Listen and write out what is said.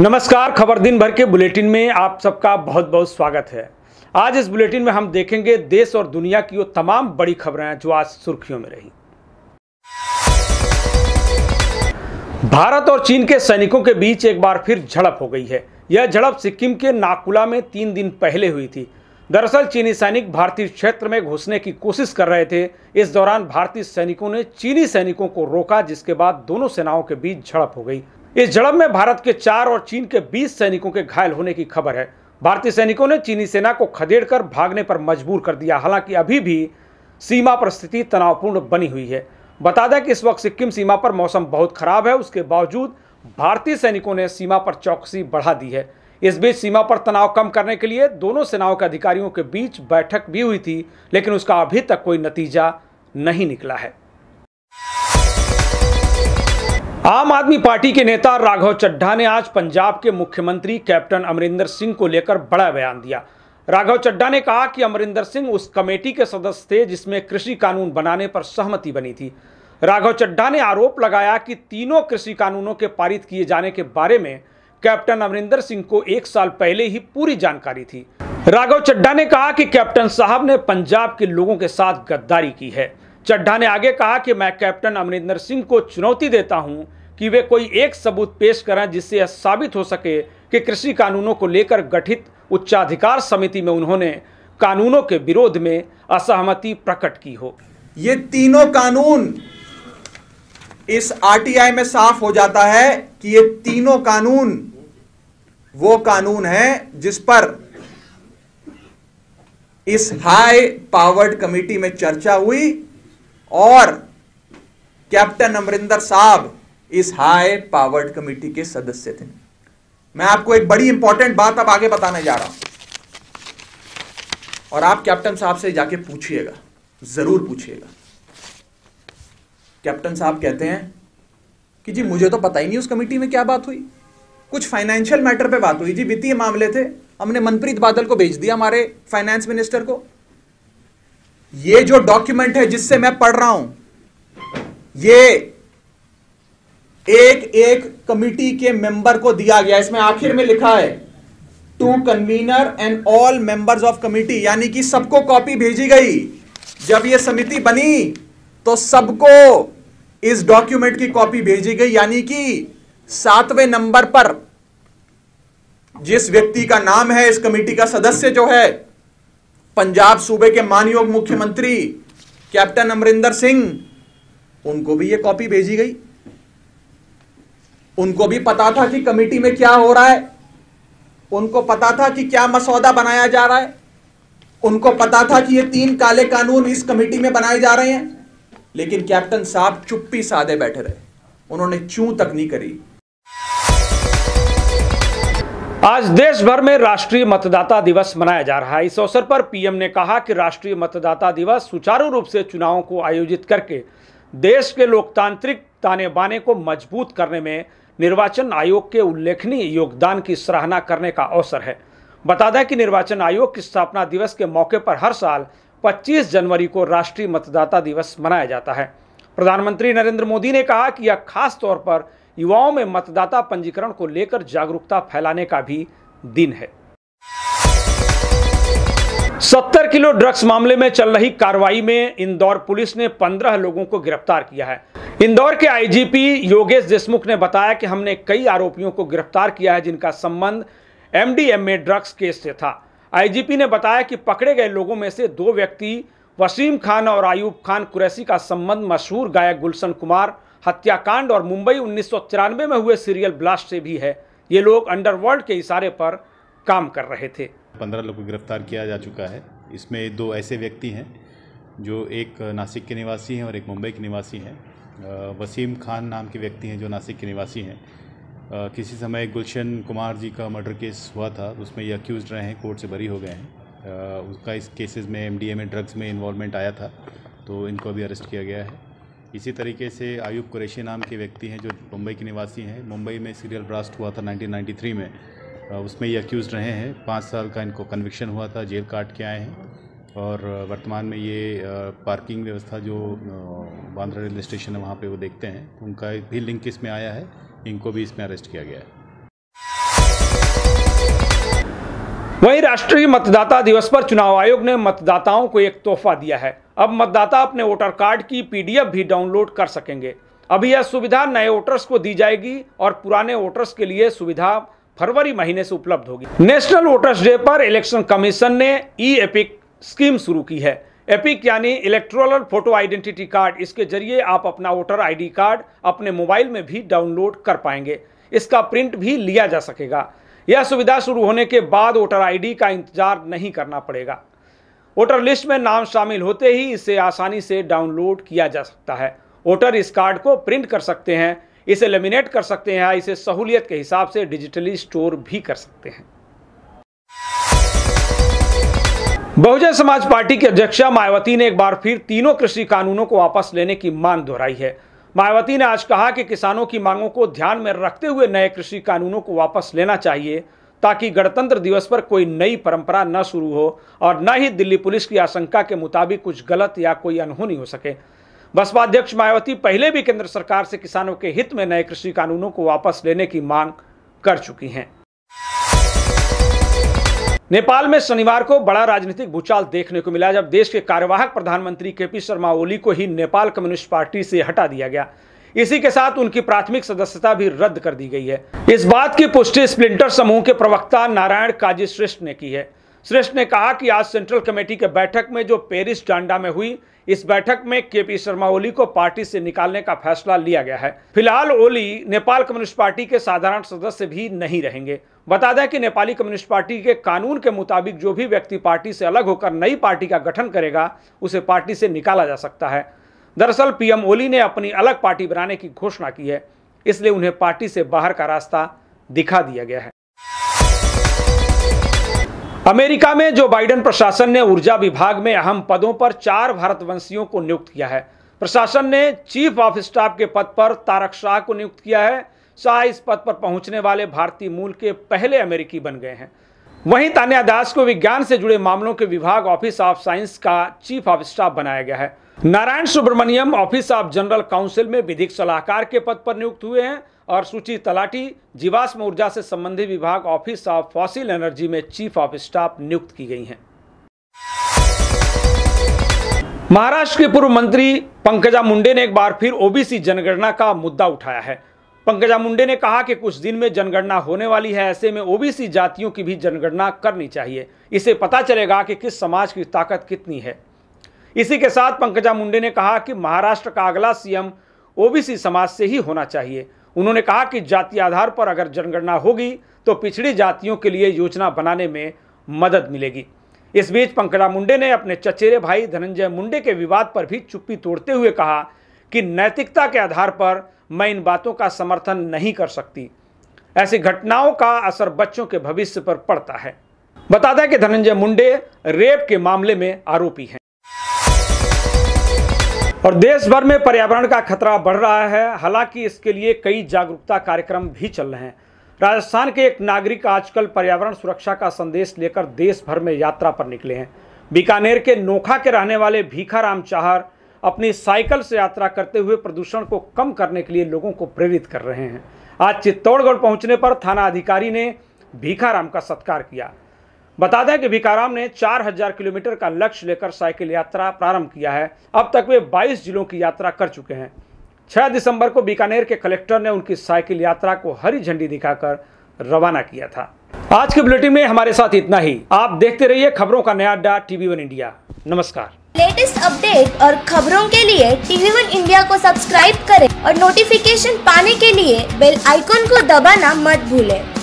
नमस्कार खबर दिन भर के बुलेटिन में आप सबका बहुत बहुत स्वागत है आज इस बुलेटिन में हम देखेंगे देश और दुनिया की वो तमाम बड़ी खबरें जो आज सुर्खियों में रही भारत और चीन के सैनिकों के बीच एक बार फिर झड़प हो गई है यह झड़प सिक्किम के नाकुला में तीन दिन पहले हुई थी दरअसल चीनी सैनिक भारतीय क्षेत्र में घुसने की कोशिश कर रहे थे इस दौरान भारतीय सैनिकों ने चीनी सैनिकों को रोका जिसके बाद दोनों सेनाओं के बीच झड़प हो गई इस झड़प में भारत के चार और चीन के बीस सैनिकों के घायल होने की खबर है भारतीय सैनिकों ने चीनी सेना को खदेड़कर भागने पर मजबूर कर दिया हालांकि अभी भी सीमा पर स्थिति तनावपूर्ण बनी हुई है बता दें कि इस वक्त सिक्किम सीमा पर मौसम बहुत खराब है उसके बावजूद भारतीय सैनिकों ने सीमा पर चौकसी बढ़ा दी है इस बीच सीमा पर तनाव कम करने के लिए दोनों सेनाओं के अधिकारियों के बीच बैठक भी हुई थी लेकिन उसका अभी तक कोई नतीजा नहीं निकला है आम आदमी पार्टी के नेता राघव चड्ढा ने आज पंजाब के मुख्यमंत्री कैप्टन अमरिंदर सिंह को लेकर बड़ा बयान दिया राघव चड्ढा ने कहा कि अमरिंदर सिंह उस कमेटी के सदस्य थे जिसमें कृषि कानून बनाने पर सहमति बनी थी राघव चड्ढा ने आरोप लगाया कि तीनों कृषि कानूनों के पारित किए जाने के बारे में कैप्टन अमरिंदर सिंह को एक साल पहले ही पूरी जानकारी थी राघव चड्ढा ने कहा कि कैप्टन साहब ने पंजाब के लोगों के साथ गद्दारी की है चड्ढा ने आगे कहा कि मैं कैप्टन अमरिंदर सिंह को चुनौती देता हूं कि वे कोई एक सबूत पेश करें जिससे यह साबित हो सके कि कृषि कानूनों को लेकर गठित उच्चाधिकार समिति में उन्होंने कानूनों के विरोध में असहमति प्रकट की हो ये तीनों कानून इस आरटीआई में साफ हो जाता है कि ये तीनों कानून वो कानून है जिस पर इस हाई पावर्ड कमेटी में चर्चा हुई और कैप्टन अमरिंदर साहब इस हाई पावर्ड कमेटी के सदस्य थे मैं आपको एक बड़ी इंपॉर्टेंट बात अब आगे बताने जा रहा हूं और आप कैप्टन साहब से जाके पूछिएगा जरूर पूछिएगा कैप्टन साहब कहते हैं कि जी मुझे तो पता ही नहीं उस कमेटी में क्या बात हुई कुछ फाइनेंशियल मैटर पे बात हुई जी वित्तीय मामले थे हमने मनप्रीत बादल को भेज दिया हमारे फाइनेंस मिनिस्टर को ये जो डॉक्यूमेंट है जिससे मैं पढ़ रहा हूं ये एक एक कमिटी के मेंबर को दिया गया इसमें आखिर में लिखा है to convener and all members of committee यानी कि सबको कॉपी भेजी गई जब यह समिति बनी तो सबको इस डॉक्यूमेंट की कॉपी भेजी गई यानी कि सातवें नंबर पर जिस व्यक्ति का नाम है इस कमेटी का सदस्य जो है पंजाब सूबे के मानयोग मुख्यमंत्री कैप्टन अमरिंदर सिंह उनको भी यह कॉपी भेजी गई उनको भी पता था कि कमेटी में क्या हो रहा है उनको पता था कि क्या मसौदा बनाया जा रहा है उनको पता था कि ये तीन काले कानून इस कमेटी में बनाए जा रहे हैं लेकिन कैप्टन साहब चुप्पी साधे बैठे रहे उन्होंने चू तक नहीं करी आज देश भर में राष्ट्रीय मतदाता दिवस मनाया जा रहा है इस अवसर पर पीएम ने कहा कि राष्ट्रीय मतदाता दिवस सुचारू रूप से चुनावों को आयोजित करके देश के लोकतांत्रिक ताने बाने को मजबूत करने में निर्वाचन आयोग के उल्लेखनीय योगदान की सराहना करने का अवसर है बता दें कि निर्वाचन आयोग की स्थापना दिवस के मौके पर हर साल 25 जनवरी को राष्ट्रीय मतदाता दिवस मनाया जाता है प्रधानमंत्री नरेंद्र मोदी ने कहा कि यह खास तौर पर युवाओं में मतदाता पंजीकरण को लेकर जागरूकता फैलाने का भी दिन है सत्तर किलो ड्रग्स मामले में चल रही कार्रवाई में इंदौर पुलिस ने पंद्रह लोगों को गिरफ्तार किया है इंदौर के आईजीपी योगेश देशमुख ने बताया कि हमने कई आरोपियों को गिरफ्तार किया है जिनका संबंध एमडीएमए ड्रग्स केस से था आईजीपी ने बताया कि पकड़े गए लोगों में से दो व्यक्ति वसीम खान और आयूब खान कुरैसी का संबंध मशहूर गायक गुलशन कुमार हत्याकांड और मुंबई उन्नीस में हुए सीरियल ब्लास्ट से भी है ये लोग अंडरवर्ल्ड के इशारे पर काम कर रहे थे पंद्रह लोग को गिरफ्तार किया जा चुका है इसमें दो ऐसे व्यक्ति हैं जो एक नासिक के निवासी हैं और एक मुंबई के निवासी हैं वसीम खान नाम के व्यक्ति हैं जो नासिक के निवासी हैं किसी समय गुलशन कुमार जी का मर्डर केस हुआ था उसमें ये अक्यूज़ रहे हैं कोर्ट से बरी हो गए हैं उसका इस केसेस में एमडीए में ड्रग्स में इन्वॉल्वमेंट आया था तो इनको अभी अरेस्ट किया गया है इसी तरीके से आयुब कुरेशी नाम के व्यक्ति हैं जो मुंबई के निवासी हैं मुंबई में सीरियल ब्लास्ट हुआ था 1993 में उसमें ये अक्यूज़ रहे हैं पाँच साल का इनको कन्विक्शन हुआ था जेल काट के आए हैं और वर्तमान में ये पार्किंग व्यवस्था जो बांद्रा रेलवे स्टेशन है वहाँ पे वो देखते हैं उनका भी लिंक इसमें आया है इनको भी इसमें अरेस्ट किया गया है वहीं राष्ट्रीय मतदाता दिवस पर चुनाव आयोग ने मतदाताओं को एक तोहफा दिया है अब मतदाता अपने वोटर कार्ड की पीडीएफ भी डाउनलोड कर सकेंगे अभी यह सुविधा नए वोटर्स को दी जाएगी और पुराने वोटर्स के लिए सुविधा फरवरी महीने से उपलब्ध होगी नेशनल वोटर्स डे पर इलेक्शन कमीशन ने ई एपिक स्कीम शुरू की है एपिक यानी इलेक्ट्रोल फोटो आइडेंटिटी कार्ड इसके जरिए आप अपना वोटर आईडी कार्ड अपने मोबाइल में भी डाउनलोड कर पाएंगे इसका प्रिंट भी लिया जा सकेगा यह सुविधा शुरू होने के बाद वोटर आईडी का इंतजार नहीं करना पड़ेगा वोटर लिस्ट में नाम शामिल होते ही इसे आसानी से डाउनलोड किया जा सकता है वोटर इस कार्ड को प्रिंट कर सकते हैं इसे लेमिनेट कर सकते हैं इसे सहूलियत के हिसाब से डिजिटली स्टोर भी कर सकते हैं बहुजन समाज पार्टी की अध्यक्षा मायावती ने एक बार फिर तीनों कृषि कानूनों को वापस लेने की मांग दोहराई है मायावती ने आज कहा कि किसानों की मांगों को ध्यान में रखते हुए नए कृषि कानूनों को वापस लेना चाहिए ताकि गणतंत्र दिवस पर कोई नई परंपरा न शुरू हो और न ही दिल्ली पुलिस की आशंका के मुताबिक कुछ गलत या कोई अनहोनी हो सके बसपा अध्यक्ष मायावती पहले भी केंद्र सरकार से किसानों के हित में नए कृषि कानूनों को वापस लेने की मांग कर चुकी हैं नेपाल में शनिवार को बड़ा राजनीतिक भूचाल देखने को मिला जब देश के कार्यवाहक प्रधानमंत्री के पी शर्मा ओली को ही नेपाल कम्युनिस्ट पार्टी से हटा दिया गया इसी के साथ उनकी प्राथमिक सदस्यता भी रद्द कर दी गई है इस बात की पुष्टि स्प्लिंटर समूह के प्रवक्ता नारायण काजी श्रेष्ठ ने की है श्रेष्ठ ने कहा कि आज सेंट्रल कमेटी के बैठक में जो पेरिस डांडा में हुई इस बैठक में केपी शर्मा ओली को पार्टी से निकालने का फैसला लिया गया है फिलहाल ओली नेपाल कम्युनिस्ट पार्टी के साधारण सदस्य भी नहीं रहेंगे बता दें कि नेपाली कम्युनिस्ट पार्टी के कानून के मुताबिक जो भी व्यक्ति पार्टी से अलग होकर नई पार्टी का गठन करेगा उसे पार्टी से निकाला जा सकता है दरअसल पीएम ओली ने अपनी अलग पार्टी बनाने की घोषणा की है इसलिए उन्हें पार्टी से बाहर का रास्ता दिखा दिया गया है अमेरिका में जो बाइडन प्रशासन ने ऊर्जा विभाग में अहम पदों पर चार भारतवंशियों को नियुक्त किया है प्रशासन ने चीफ ऑफ स्टाफ के पद पर तारक शाह को नियुक्त किया है शाह इस पद पर पहुंचने वाले भारतीय मूल के पहले अमेरिकी बन गए हैं वहीं तान्या दास को विज्ञान से जुड़े मामलों के विभाग ऑफिस ऑफ साइंस का चीफ ऑफ स्टाफ बनाया गया है Narayan Subramaniam office of general counsel में विधिक सलाहकार के पद पर नियुक्त हुए हैं और सूची तलाटी जीवाश्म ऊर्जा से संबंधित विभाग ऑफिस ऑफ फॉसिल एनर्जी में चीफ ऑफ स्टाफ नियुक्त की गई हैं महाराष्ट्र के पूर्व मंत्री पंकजा मुंडे ने एक बार फिर ओबीसी जनगणना का मुद्दा उठाया है पंकजा मुंडे ने कहा कि कुछ दिन में जनगणना होने वाली है ऐसे में ओबीसी जातियों की भी जनगणना करनी चाहिए इसे पता चलेगा कि किस समाज की ताकत कितनी है इसी के साथ पंकजा मुंडे ने कहा कि महाराष्ट्र का अगला सीएम ओबीसी समाज से ही होना चाहिए उन्होंने कहा कि जाति आधार पर अगर जनगणना होगी तो पिछड़ी जातियों के लिए योजना बनाने में मदद मिलेगी इस बीच पंकजा मुंडे ने अपने चचेरे भाई धनंजय मुंडे के विवाद पर भी चुप्पी तोड़ते हुए कहा कि नैतिकता के आधार पर मैं इन बातों का समर्थन नहीं कर सकती ऐसी घटनाओं का असर बच्चों के भविष्य पर पड़ता है बता दें कि धनंजय मुंडे रेप के मामले में आरोपी हैं और देश भर में पर्यावरण का खतरा बढ़ रहा है हालांकि इसके लिए कई जागरूकता कार्यक्रम भी चल रहे हैं राजस्थान के एक नागरिक आजकल पर्यावरण सुरक्षा का संदेश लेकर देश भर में यात्रा पर निकले हैं बीकानेर के नोखा के रहने वाले भीखाराम चाहर अपनी साइकिल से यात्रा करते हुए प्रदूषण को कम करने के लिए लोगों को प्रेरित कर रहे हैं आज चित्तौड़गढ़ पहुंचने पर थाना अधिकारी ने भीखाराम का सत्कार किया बता दें कि बीकाराम ने 4000 किलोमीटर का लक्ष्य लेकर साइकिल यात्रा प्रारंभ किया है अब तक वे 22 जिलों की यात्रा कर चुके हैं 6 दिसंबर को बीकानेर के कलेक्टर ने उनकी साइकिल यात्रा को हरी झंडी दिखाकर रवाना किया था आज के बुलेटिन में हमारे साथ इतना ही आप देखते रहिए खबरों का नया अड्डा टीवी वन इंडिया नमस्कार लेटेस्ट अपडेट और खबरों के लिए टीवी वन इंडिया को सब्सक्राइब करें और नोटिफिकेशन पाने के लिए बेल आइकॉन को दबाना मत भूलें।